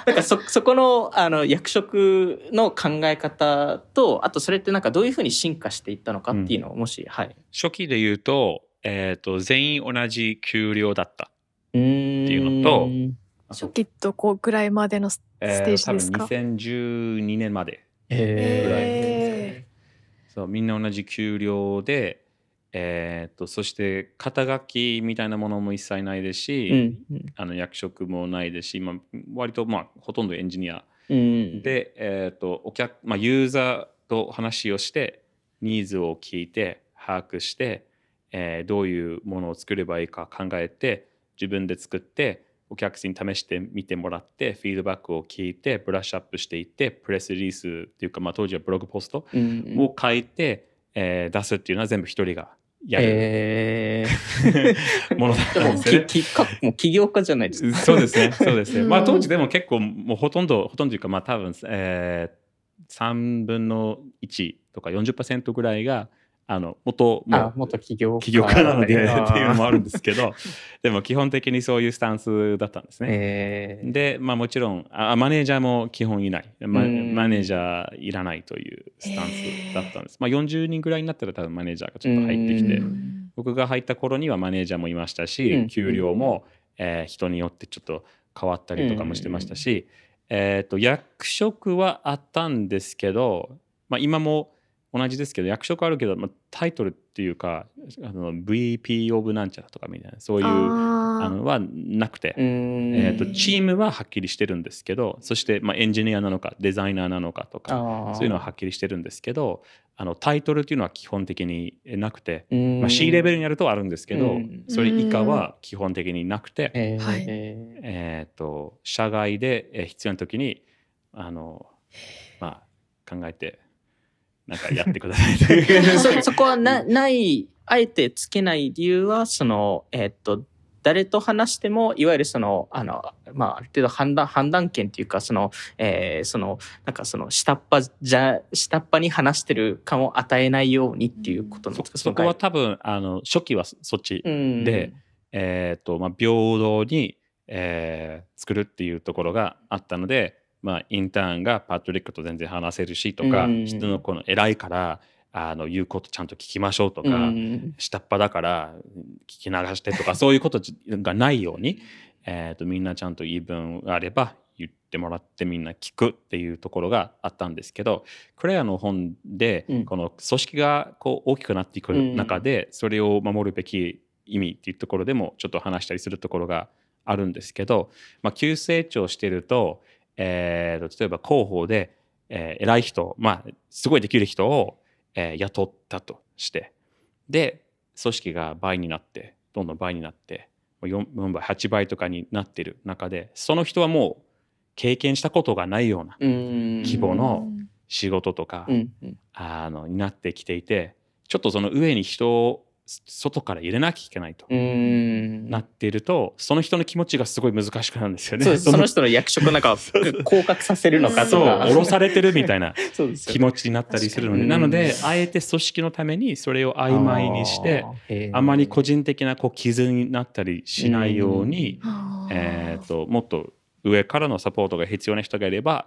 なんかそ、そこの、あの、役職の考え方と、あとそれってなんかどういうふうに進化していったのかっていうのを、もし、うん、はい。初期で言うと、えっ、ー、と、全員同じ給料だった。っていうのと、初期とこうぐらいまでのステージですか、えー、多分2012年までぐらい、えー、そうみんな同じ給料で、えー、っとそして肩書きみたいなものも一切ないですし、うんうん、あの役職もないですし、まあ、割とまあほとんどエンジニア、うん、で、えー、っとお客まあ、ユーザーと話をしてニーズを聞いて把握して、えー、どういうものを作ればいいか考えて自分で作ってお客さんに試してみてもらってフィードバックを聞いてブラッシュアップしていってプレスリリースっていうか、まあ、当時はブログポストを書いて、うんうん、えー、出すっていうのは全部一人がやる、えー、ものだったんですね。もう起業家じゃないですか。そうですね。[LAUGHS] そうですね。まあ当時でも結構もうほとんどほとんどというかまあ多分、えー、3分の1とか40%ぐらいがあの元もと企業起業家なので [LAUGHS] っていうのもあるんですけど [LAUGHS] でも基本的にそういうスタンスだったんですね。えー、で、まあ、もちろんあマネージャーも基本いない、マネージャーいらないというスタンスだったんです。えー、まあ、40人ぐらいになったら多分マネージャーがちょっと入ってきて僕が入った頃にはマネージャーもいましたし給料も、えー、人によってちょっと変わったりとかもしてましたし、えーと役職はあったんですけど、まあ、今も。同じですけど役職あるけど、まあ、タイトルっていうかあの VP オブなんちゃらとかみたいなそういうあのはなくて、ーえーと、チームははっきりしてるんですけどそして、まあ、エンジニアなのかデザイナーなのかとかそういうのははっきりしてるんですけどあのタイトルっていうのは基本的になくて、まあ、C レベルにあるとあるんですけどそれ以下は基本的になくて、えー、えー、と社外で必要な時にあの、まあ、考えて。なんかやってください [LAUGHS] そ。そこはなない、あえてつけない理由は、その、えー、っと、誰と話しても、いわゆるその、あの、まあ、ある程度判断、判断権っていうか、その、えー、その、なんかその、下っ端じゃ、下っ端に話してるかも与えないようにっていうことなんですか、そこは多分、あの、初期はそっちで、えっ、と、まあ、平等に、えー、作るっていうところがあったので、まあ、インターンがパトリックと全然話せるしとか、人のこの偉いからあの言うことちゃんと聞きましょうとか、下っ端だから聞き流してとか [LAUGHS] そういうことがないようにえとみんなちゃんと言い分があれば言ってもらってみんな聞くっていうところがあったんですけどクレアの本で、この組織がこう大きくなっていく中で、それを守るべき意味っていうところでもちょっと話したりするところがあるんですけど、まあ、急成長してるとえーと、例えば広報で、えー、偉い人、まあ、すごいできる人を、えー、雇ったとしてで組織が倍になってどんどん倍になってもう 4, 倍8倍とかになってる中でその人はもう経験したことがないような規模の仕事とか、あのになってきていてちょっとその上に人外から入れなきゃいけないとなっているとその人の気持ちがすごい難しくなるんですよねその人の役職なんか [LAUGHS] 降格させるのかとか降ろされてるみたいな [LAUGHS] 気持ちになったりするので、ね、なのであえて組織のためにそれを曖昧にしてあまり個人的なこう傷になったりしないようにえー、ともっと上からのサポートが必要な人がいれば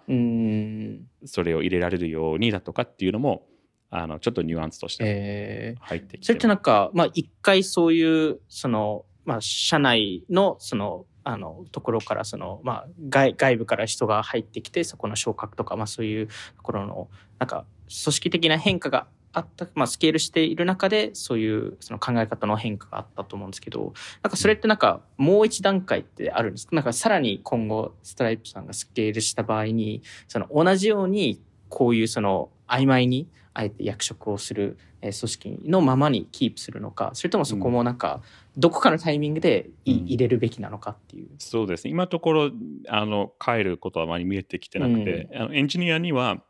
それを入れられるようにだとかっていうのもあの、ちょっとニュアンスとして入ってきて、えー、それってなんか、まあ、一回そういう、その、まあ、社内の、その、あのところからその、まあ、外外部から人が入ってきてそこの昇格とか、まあ、そういうところのなんか組織的な変化があった、まあ、スケールしている中でそういうその考え方の変化があったと思うんですけどなんかそれってなんかもう一段階ってあるんですかなんかさらに今後ストライプさんがスケールした場合にその同じようにこういうその曖昧にあえて役職をする、え組織のままにキープするのかそれともそこもなんか、どこかのタイミングでい、うん、入れるべきなのかっていうそうですね今のところあの帰ることはあまり見えてきてなくて、うん、あのエンジニアには、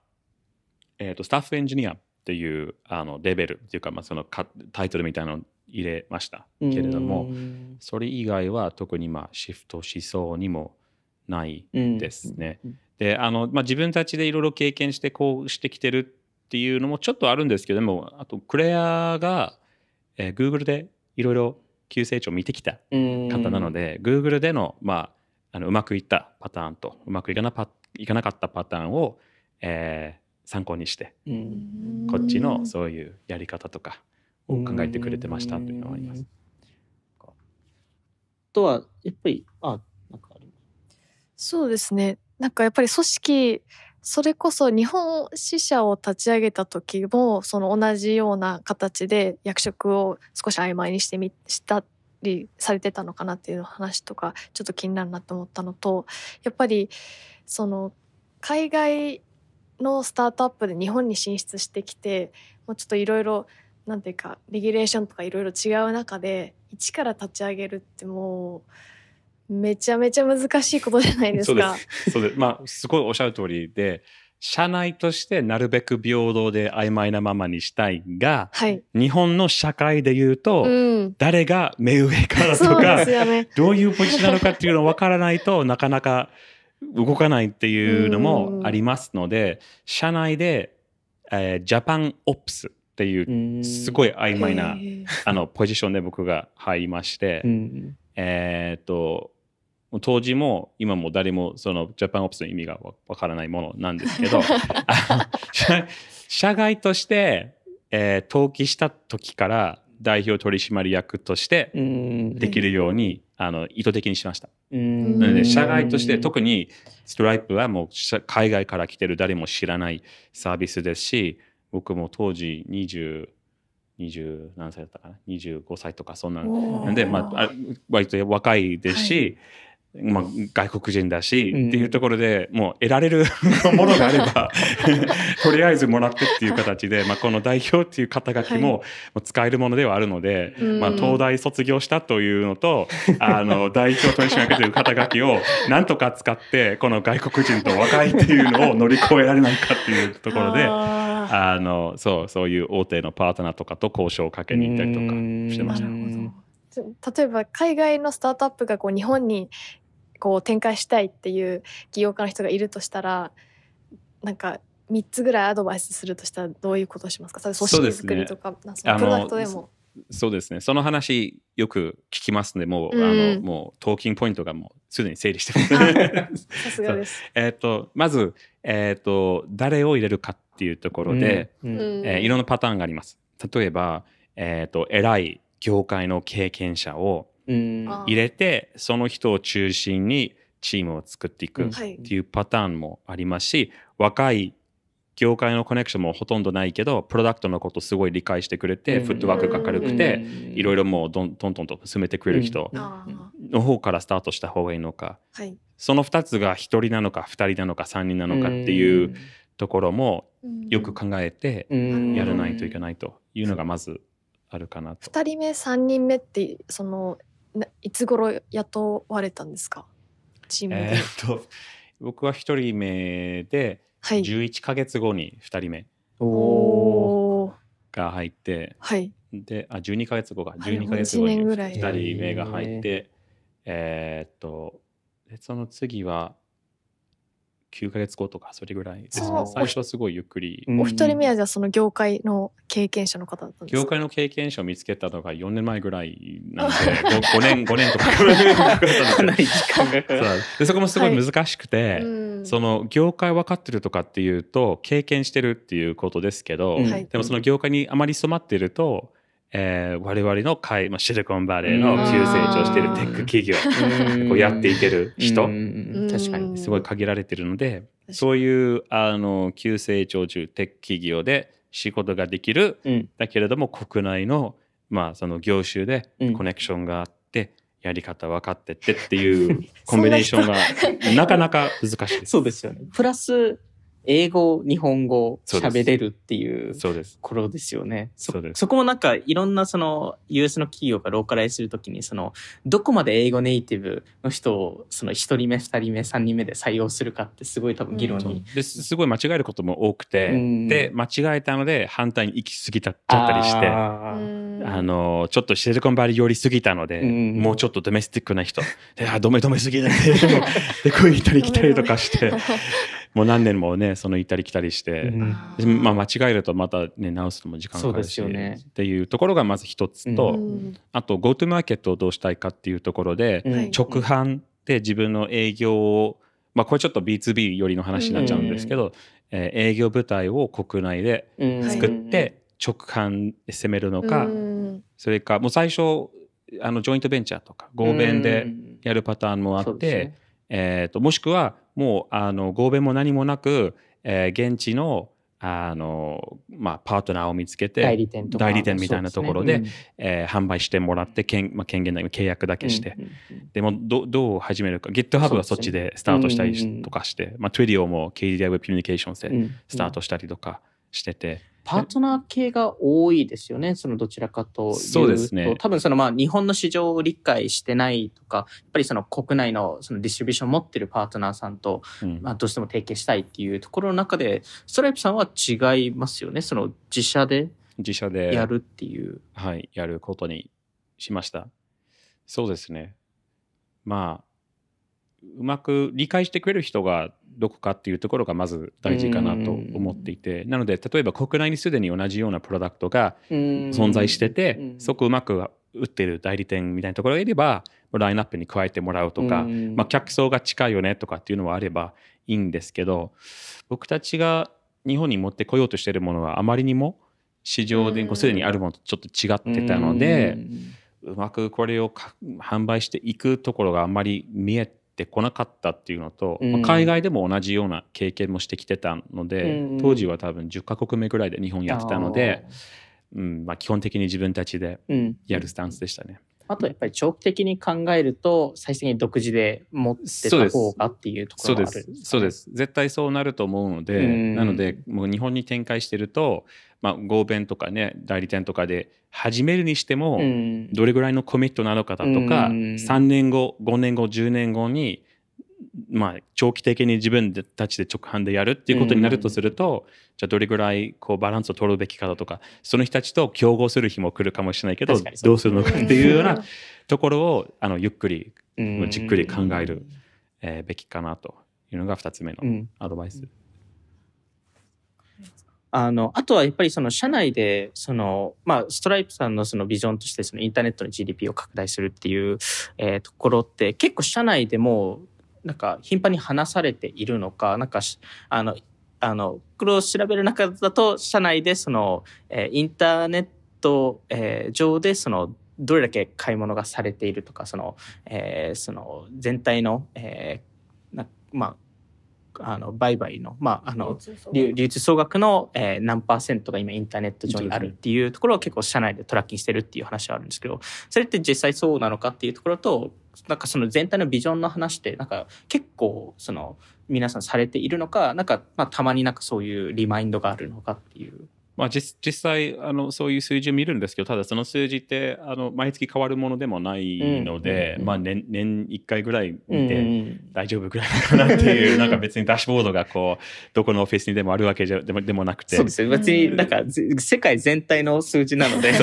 えーと、スタッフエンジニアっていうあのレベルっていうか、まあ、そのかタイトルみたいなの入れましたけれども、うん、それ以外は特にまあシフトしそうにもないですね。であのまあ、自分たちでいろいろ経験してこうしてきてるっていうのもちょっとあるんですけどもあとクレアが、えー、Google でいろいろ急成長を見てきた方なので Google での,、まあ、あのうまくいったパターンとうまくいかなパいかなかったパターンを、えー、参考にして、こっちのそういうやり方とかを考えてくれてましたというのはあります。とはやっぱりあなんかありますそうですねなんかやっぱり組織それこそ日本支社を立ち上げた時もその同じような形で役職を少し曖昧にしてみしたりされてたのかなっていう話とかちょっと気になるなと思ったのとやっぱりその海外のスタートアップで日本に進出してきてもうちょっといろいろなんていうかレギュレーションとかいろいろ違う中で一から立ち上げるってもう。めちゃめちゃ難しいことじゃないですか。そうです。まあ、すごいおっしゃる通りで、社内としてなるべく平等で曖昧なままにしたいが、はい、日本の社会で言うと、うん、誰が目上からとか、ね、どういうポジションなのかっていうのを分からないとなかなか動かないっていうのもありますので、社内で、えー、ジャパンオプスっていうすごい曖昧なあのポジションで僕が入りまして、うん、えっともう当時も今も誰もそのジャパンオプスの意味がわからないものなんですけど [LAUGHS] 社外として、えー、登記した時から代表取締役としてできるようにあの意図的にしました。なので社外として特にストライプはもう海外から来てる誰も知らないサービスですし僕も当時20 20何歳だったかな25歳とかそんなんで、まあ、割と若いですし、はいまあ、外国人だし、うん、っていうところでもう得られる [LAUGHS] ものがあれば [LAUGHS] とりあえずもらってっていう形で、まあ、この代表っていう肩書きも使えるものではあるので、はい、まあ、東大卒業したというのとあの [LAUGHS] 代表取締役という肩書きをなんとか使ってこの外国人と若いっていうのを乗り越えられないかっていうところであのそうそういう大手のパートナーとかと交渉をかけに行ったりとかしてました。例えば海外のスタートアップがこう日本にこう展開したいっていう起業家の人がいるとしたらなんか3つぐらいアドバイスするとしたらどういうことをしますか組織作りとか、ね、プロダクトでも。そうですねその話よく聞きますのでもううん、あのもうトーキングポイントがもうすでに整理してます。さすがです、えーと、まず、えーと、誰を入れるかっていうところで、うん、えー、いろんなパターンがあります。例えば、えーと偉い業界の経験者を入れてその人を中心にチームを作っていくっていうパターンもありますし、はい、若い業界のコネクションもほとんどないけどプロダクトのことすごい理解してくれて、うん、フットワークが軽くて、うん、いろいろもうどんどんどんと進めてくれる人の方からスタートした方がいいのか、うん、その2つが1人なのか2人なのか3人なのかっていうところもよく考えてやらないといけないというのがまずあるかなと。2人目3人目ってそのいつ頃雇われたんですかチームで、えー、と僕は1人目で、はい、11か月後に2人目が入って、はい、であ12か月後が12か月後に2人目が入って、えー、っとその次は9か月後とかそれぐらいですね最初はすごいゆっくりお一人目はじゃあその業界の経験者の方だったんですか業界の経験者を見つけたのが4年前ぐらいなんで 5, 5, [LAUGHS] 年5年とかそなでそこもすごい難しくて、はい、その業界分かってるとかっていうと経験してるっていうことですけど、はい、でもその業界にあまり染まってるとえー、我々の会、まあ、シリコンバレーの急成長しているテック企業こうやっていける人確かにすごい限られてるのでそういうあの急成長中テック企業で仕事ができる、うん、だけれども国内の,、まあその業種でコネクションがあって。うんやり方分かってってっていうコンビネーションが [LAUGHS] なかなか難しいそうですよね。プラス英語、日本語喋れるっていうところですよね。そそこもなんかいろんなその US の企業がローカライするときにそのどこまで英語ネイティブの人をその1人目、2人目、3人目で採用するかってすごい多分議論に。うん、すごい間違えることも多くて、うん、で、間違えたので反対に行き過ぎたちゃったりして、あの、ちょっとシリコンバレー寄りすぎたので、うん、もうちょっとドメスティックな人、であ、ドメドメすぎない [LAUGHS] で、こう行ったり来たりとかして。もう何年もねその行ったり来たりして、うん、まあ、間違えるとまたね直すのも時間かかるし、ね、っていうところがまず一つと、うん、あと GoTo マーケットをどうしたいかっていうところで、うん、直販で自分の営業をまあこれちょっと B2B 寄りの話になっちゃうんですけど、えー、営業部隊を国内で作って直販で攻めるのか、それかもう最初あのジョイントベンチャーとか合弁でやるパターンもあって、ね、えーともしくはもうあの合弁も何もなく、えー、現地のあの、まあ、パートナーを見つけて代理店みたいなところで、ね、うん、えー、販売してもらって権,、まあ、権限だけ契約だけして、うんうんうん、でもどどう始めるか GitHub はそっちでスタートしたりとかして、ねうんうん、まあ、Twilio も KDI Web コミュニケーションでスタートしたりとかしてて。うんうんパートナー系が多いですよね、そのどちらかというと。そうですね。多分そのまあ日本の市場を理解してないとか、やっぱりその国内のそのディストリビューション持ってるパートナーさんと、まあどうしても提携したいっていうところの中で、ストライプさんは違いますよね、その自社で。自社で。やるっていう。はい、やることにしました。そうですね。まあ、うまく理解してくれる人がどこかっていうところがまず大事かなと思っていてなので例えば国内にすでに同じようなプロダクトが存在しててそこうまく売ってる代理店みたいなところがいればラインナップに加えてもらうとか、まあ、客層が近いよねとかっていうのはあればいいんですけど僕たちが日本に持ってこようとしてるものはあまりにも市場ですでにあるものとちょっと違ってたのでうまくこれを販売していくところがあんまり見えてこなかったっていうのと、うん、まあ、海外でも同じような経験もしてきてたので、うん、当時は多分10カ国目ぐらいで日本やってたので、うんまあ、基本的に自分たちでやるスタンスでしたね。あとやっぱり長期的に考えると最終的に独自で持ってた方がっていうところもあるそうですそうです絶対そうなると思うのでなのでもう日本に展開してると、まあ、合弁とかね代理店とかで始めるにしてもどれぐらいのコミットなのかだとか3年後5年後10年後にまあ、長期的に自分たちで直販でやるっていうことになるとすると、うん、じゃあどれぐらいこうバランスを取るべきかだとかその人たちと競合する日も来るかもしれないけどどうするのかっていうようなところをあのゆっくりじっくり考える、えー、べきかなというのが2つ目のアドバイス。うん、あのあとはやっぱりその社内でその、まあ、ストライプさんのそのビジョンとしてそのインターネットの GDP を拡大するっていう、えー、ところって結構社内でもなんか頻繁に話されているのか、なんか、あの、あの、黒を調べる中だと、社内でその、えインターネット、え上でその、どれだけ買い物がされているとか、その、えー、その、全体の、えー、まあ、あの売買の,、まあ、あの流通総額の、えー、何パーセントが今インターネット上にあるっていうところを結構社内でトラッキングしてるっていう話はあるんですけどそれって実際そうなのかっていうところとなんかその全体のビジョンの話ってなんか結構その皆さんされているのかなんか、まあ、たまになんかそういうリマインドがあるのかっていう。まあ実、実際あのそういう数字を見るんですけどただその数字ってあの毎月変わるものでもないので、まあ年、年1回ぐらい見て大丈夫ぐらいかなっていう、うんうん、なんか別にダッシュボードがこうどこのオフィスにでもあるわけじゃでもでもなくてそうですね別になんか世界全体の数字なので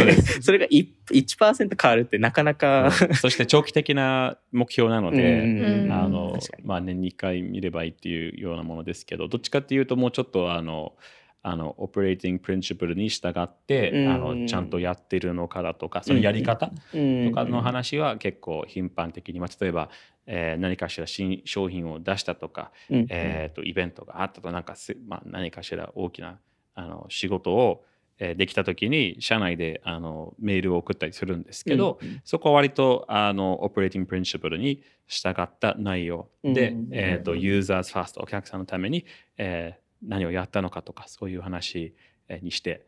それが 1%, 変わるってなかなかうん、そして長期的な目標なので、うんあのまあ、年に1回見ればいいっていうようなものですけどどっちかっていうともうちょっとあのあのオペレーティング・プリンシプルに従って、うん、あのちゃんとやってるのかだとかそのやり方とかの話は結構頻繁的に、まあ、例えば、えー、何かしら新商品を出したとか、うん、えーと、イベントがあったとなんかまあ、何かしら大きなあの仕事を、えー、できた時に社内であのメールを送ったりするんですけど、うん、そこは割とあのオペレーティング・プリンシプルに従った内容で、えーと、とユーザーズファーストお客さんのために、えー何をやったのかとかそういう話にして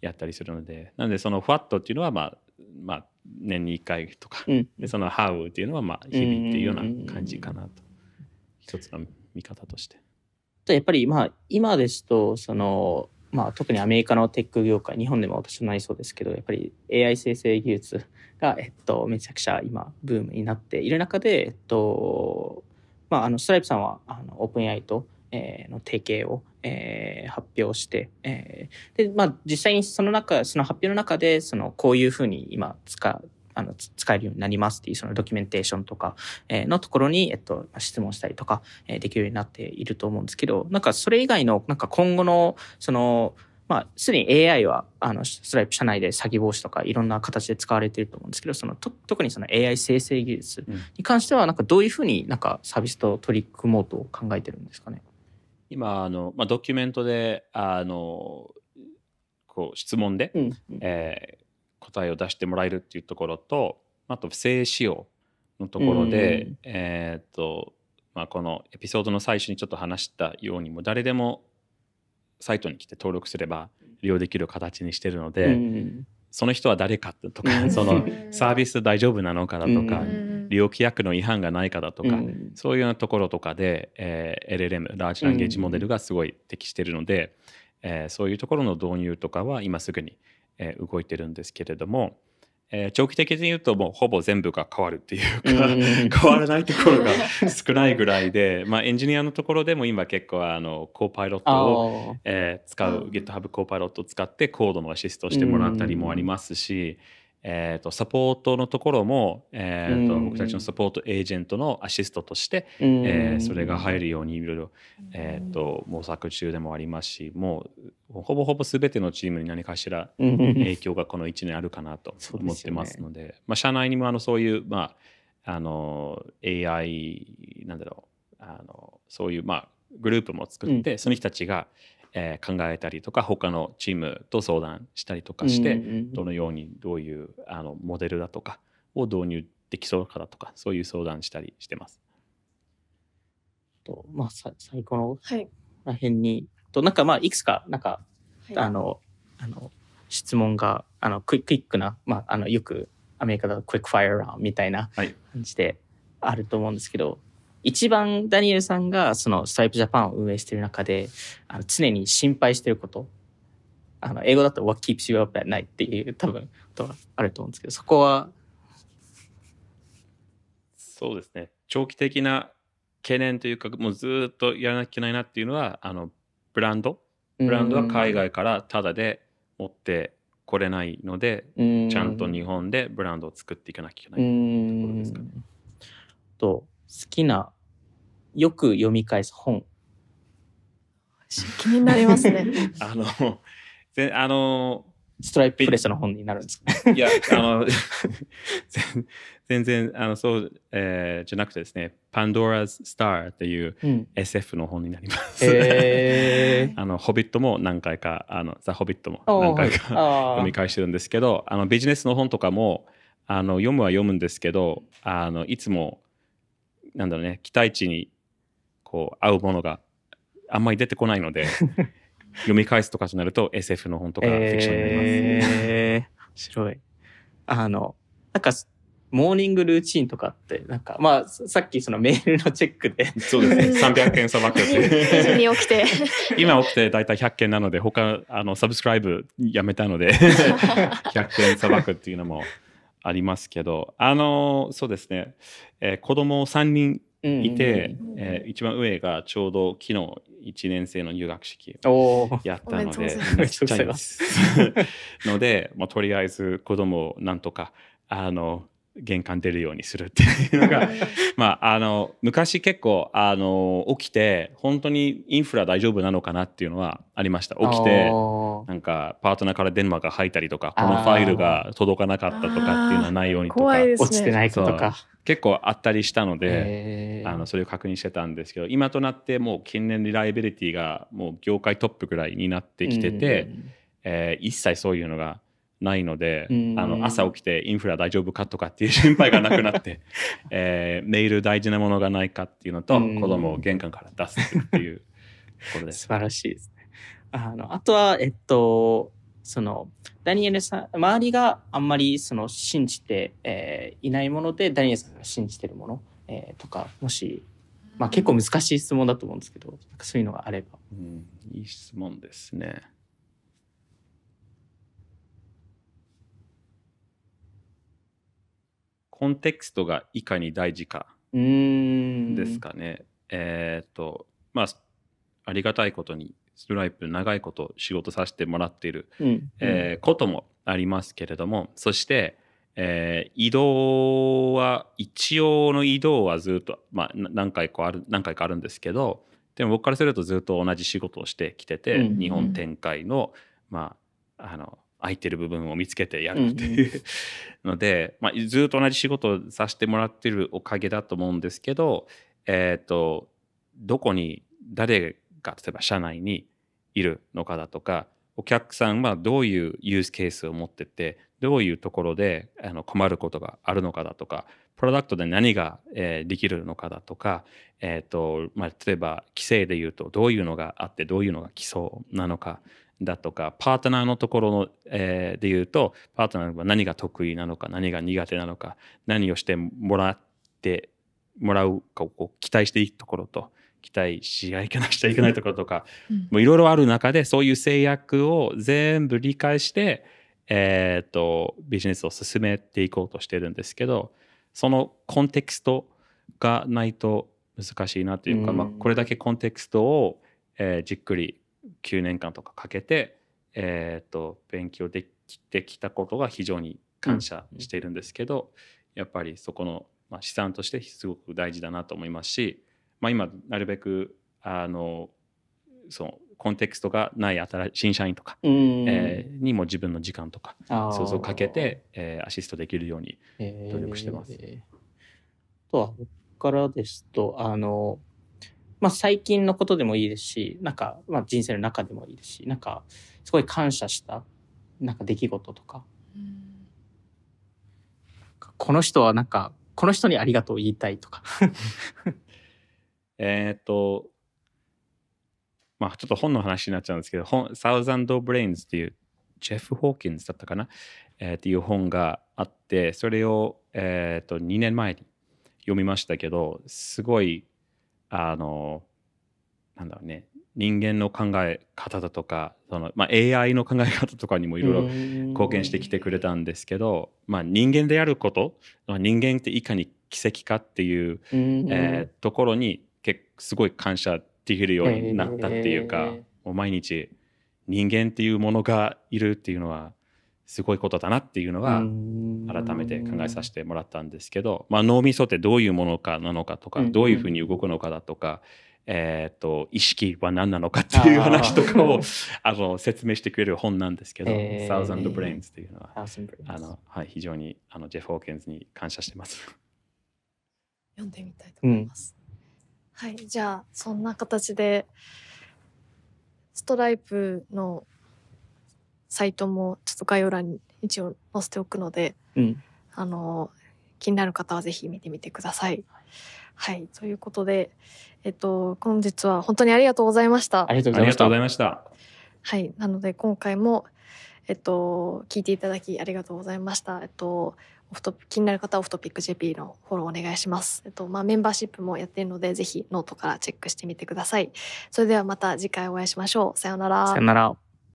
やったりするので、うん、なのでその「ファッ t っていうのはまあまあ年に1回とか、うん、でその「How」っていうのはまあ日々っていうような感じかなと、一つの見方として。やっぱりまあ今ですとそのまあ、特にアメリカのテック業界、日本でも私もなりそうですけど、やっぱり AI 生成技術が、えっと、めちゃくちゃ今、ブームになっている中で、えっと、まあ、あの、ストライプさんは、あの、オープン AI と、えー、の提携を、えー、発表して、えー、で、まあ、実際にその中、その発表の中で、その、こういうふうに今使う、あの、使えるようになりますっていう、そのドキュメンテーションとか、えのところに、えっと、質問したりとか、えできるようになっていると思うんですけど、なんかそれ以外の、なんか今後の、その、まあ、すでに AI は、あの、ストライプ社内で詐欺防止とかいろんな形で使われていると思うんですけど、その、と特にその AI 生成技術に関しては、なんかどういうふうになんかサービスと取り組もうと考えてるんですかね。今あの、まあ、ドキュメントであのこう質問で、うんえー、答えを出してもらえるっていうところとあと不正使用のところで、うん、えっ、ー、とまあ、このエピソードの最初にちょっと話したようにも誰でもサイトに来て登録すれば利用できる形にしてるので、うん、その人は誰かとか、うん、そのサービス大丈夫なのかだとか、うん、利用規約の違反がないかだとか、うん、そういうようなところとかで、えー、LLM ラージランゲージモデルがすごい適しているので、うん、えー、そういうところの導入とかは今すぐに、えー、動いてるんですけれども、えー、長期的に言うともうほぼ全部が変わるっていうか、うん、[LAUGHS] 変わらないところが [LAUGHS] 少ないぐらいでまあエンジニアのところでも今結構あのコーパイロットを、えー、使う、うん、GitHub コーパイロットを使ってコードのアシストをしてもらったりもありますし、うんえーと、サポートのところも、えーと、僕たちのサポートエージェントのアシストとして、えー、それが入るようにいろいろ、えと、模索中でもありますしもうほぼほぼ全てのチームに何かしら影響がこの1年あるかなと [LAUGHS] 思ってますのでね、まあ、社内にもあのそういう、まあ、あの AI なんだろうあのそういう、まあ、グループも作って、うん、その人たちが、えー、考えたりとか他のチームと相談したりとかして、うんうんどのようにどういうあのモデルだとかを導入できそうかだとかそういう相談したりしてます。とまあ、さ最後のら辺に、はい、となんかまあいくつかなんか、はい、あのあの質問があのクイックな、まあ、あのよくアメリカだとクイックファイアラウンみたいな感じであると思うんですけど、一番ダニエルさんがそのストライプジャパンを運営している中で、あの常に心配していること。あの、英語だと What keeps you up at night っていう多分ことがあると思うんですけど、そこは。そうですね。長期的な懸念というか、もうずっとやらなきゃいけないなっていうのは、あの、ブランド。ブランドは海外からただで持ってこれないので、ちゃんと日本でブランドを作っていかなきゃいけないところですかね。と好きな、よく読み返す本。気になりますね。[LAUGHS] あの、ぜあの、ストライププレスの本になるんですかいや、あの、[LAUGHS] 全然、あの、そう、えー、じゃなくてですね、パンドラ s Star っていう SF の本になります。うん、え [LAUGHS] あの、ホビットも何回か、あの、ザ・ホビットも何回か読み返してるんですけど、あの、ビジネスの本とかも、あの、読むは読むんですけど、あの、いつも、なんだろうね期待値にこう合うものがあんまり出てこないので [LAUGHS] 読み返すとかになると SF の本とかフィクションになります。えー、白い。あのなんかモーニングルーチンとかって、なんか、まあ、さっきそのメールのチェックで。そうですね。300 [LAUGHS] 件さばくやつ。に起きて。今起きて大体100件なので、他、あの、サブスクライブやめたので100 [LAUGHS] 件さばくっていうのもありますけど、あのそうですね、えー、子供3人いて、えー、一番上がちょうど昨日1年生の入学式をやったので、めっちゃいます。[LAUGHS] ので、まあ、とりあえず子供をなんとかあの玄関出るようにするっていうのが [LAUGHS] まああの昔結構あの起きて本当にインフラ大丈夫なのかなっていうのはありました起きてなんかパートナーから電話が入ったりとかこのファイルが届かなかったとかっていうのはないようにとか、ね、落ちてないとか結構あったりしたのであのそれを確認してたんですけど今となってもう近年リライビリティがもう業界トップぐらいになってきてて、うん、えー、一切そういうのが。ないので、あの朝起きてインフラ大丈夫かとかっていう心配がなくなって、[LAUGHS] えー、メール大事なものがないかっていうのと、子供を玄関から出すっていうこです。素晴らしいですね。あのあとは、えっと、そのダニエルさん周りがあんまりその信じて、えー、いないものでダニエルさんが信じてるもの、えー、とかもし、まあ、結構難しい質問だと思うんですけどそういうのがあれば、うん、いい質問ですねコンテクストがいかに大事かですかね。えっ、とまあありがたいことにストライプ長いこと仕事させてもらっている、うん、えー、こともありますけれどもそして、えー、移動は一応の移動はずっと、まあ、何回かある何回かあるんですけどでも僕からするとずっと同じ仕事をしてきてて、うん、日本展開の,、まあ、あの空いてる部分を見つけてやるっていうので、まあ、ずっと同じ仕事をさせてもらってるおかげだと思うんですけど、えっ、ー、とどこに誰が例えば社内にいるのかだとかお客さんはどういうユースケースを持っててどういうところであの困ることがあるのかだとかプロダクトで何が、えー、できるのかだとか、えーとまあ、例えば規制で言うとどういうのがあってどういうのが基礎なのか、だとかパートナーのところの、えー、で言うとパートナーは何が得意なのか何が苦手なのか何をしてもらってもらうかをこう期待していいところと期待しなきゃいけないところとかいろいろある中でそういう制約を全部理解して、えーと、とビジネスを進めていこうとしてるんですけどそのコンテクストがないと難しいなというか、うん、まあ、これだけコンテクストを、えー、じっくり9年間とかかけて、えーと、と勉強できてきたことが非常に感謝しているんですけど、うん、やっぱりそこの、まあ、資産としてすごく大事だなと思いますし、まあ、今なるべくあのそのコンテクストがない新新社員とか、えー、にも自分の時間とか想像かけて、えー、アシストできるように努力してます。えー、とは僕からですとあのまあ、最近のことでもいいですし、なんか、まあ、人生の中でもいいですし、なんか、すごい感謝した、なんか出来事とか。この人はなんか、この人にありがとう言いたいとか。[LAUGHS] えっと、まあ、ちょっと本の話になっちゃうんですけど、本、サウザンド・ブレインズっていう、ジェフ・ホーキンズだったかな、えー、っていう本があって、それを、えー、と2年前に読みましたけど、すごいあのなんだろうね人間の考え方だとかその、まあ、AI の考え方とかにもいろいろ貢献してきてくれたんですけど、まあ、人間であること人間っていかに奇跡かっていう、えー、ところにけすごい感謝できるようになったっていうか、もう毎日人間っていうものがいるっていうのはすごいことだなっていうのは改めて考えさせてもらったんですけど、まあ、脳みそってどういうものかなのかとか、どういうふうに動くのかだとか、えーと、意識は何なのかっていう話とかを [LAUGHS] あの説明してくれる本なんですけど「えー、Thousand Brains」っていうのは、えー、あの、はい、非常にあのジェフ・ホーケンズに感謝してます。読んでみたいと思います。うん、はいじゃあそんな形でストライプのサイトもちょっと概要欄に一応載せておくので、うん、あの気になる方はぜひ見てみてください。はい、ということで、えっと、本日は本当にありがとうございました。ありがとうございました。はい、なので今回も、えっと、聞いていただきありがとうございました。えっと、オフト気になる方はオフトピック JP のフォローお願いします。えっと、まあ、メンバーシップもやってるので、ぜひノートからチェックしてみてください。それではまた次回お会いしましょう。さようなら。さよなら。